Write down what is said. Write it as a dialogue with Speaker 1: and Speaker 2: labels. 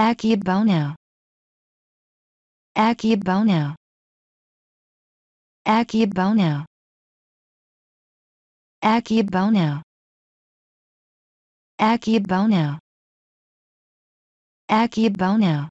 Speaker 1: Akibono Akibono Akibono Akibono Akibono Akibono